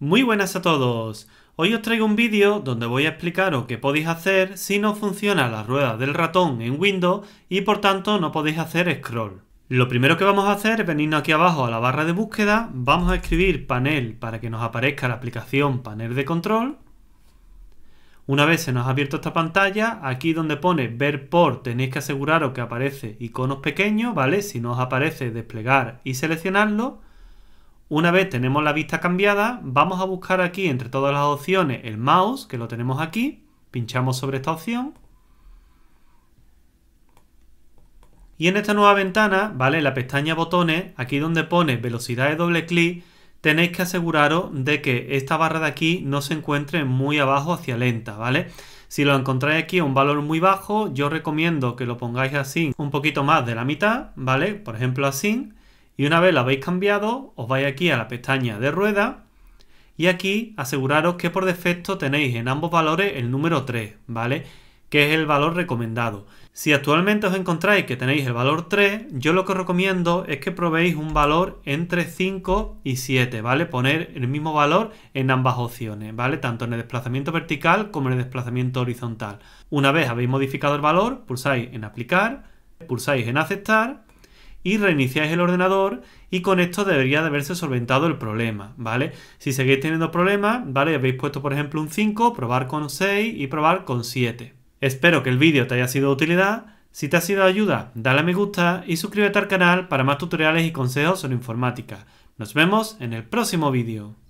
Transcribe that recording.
Muy buenas a todos. Hoy os traigo un vídeo donde voy a explicaros qué podéis hacer si no funciona la rueda del ratón en Windows y por tanto no podéis hacer scroll. Lo primero que vamos a hacer es venirnos aquí abajo a la barra de búsqueda, vamos a escribir panel para que nos aparezca la aplicación panel de control. Una vez se nos ha abierto esta pantalla, aquí donde pone ver por tenéis que aseguraros que aparece iconos pequeños, ¿vale? Si no os aparece desplegar y seleccionarlo. Una vez tenemos la vista cambiada, vamos a buscar aquí entre todas las opciones el mouse, que lo tenemos aquí. Pinchamos sobre esta opción. Y en esta nueva ventana, ¿vale? la pestaña botones, aquí donde pone velocidad de doble clic, tenéis que aseguraros de que esta barra de aquí no se encuentre muy abajo hacia lenta, ¿vale? Si lo encontráis aquí a un valor muy bajo, yo recomiendo que lo pongáis así, un poquito más de la mitad, ¿vale? Por ejemplo así y una vez lo habéis cambiado, os vais aquí a la pestaña de rueda y aquí aseguraros que por defecto tenéis en ambos valores el número 3, ¿vale? Que es el valor recomendado. Si actualmente os encontráis que tenéis el valor 3, yo lo que os recomiendo es que probéis un valor entre 5 y 7, ¿vale? Poner el mismo valor en ambas opciones, ¿vale? Tanto en el desplazamiento vertical como en el desplazamiento horizontal. Una vez habéis modificado el valor, pulsáis en aplicar, pulsáis en aceptar y reiniciáis el ordenador y con esto debería de haberse solventado el problema, ¿vale? Si seguís teniendo problemas, ¿vale? Habéis puesto por ejemplo un 5, probar con 6 y probar con 7. Espero que el vídeo te haya sido de utilidad. Si te ha sido de ayuda, dale a me gusta y suscríbete al canal para más tutoriales y consejos sobre informática. Nos vemos en el próximo vídeo.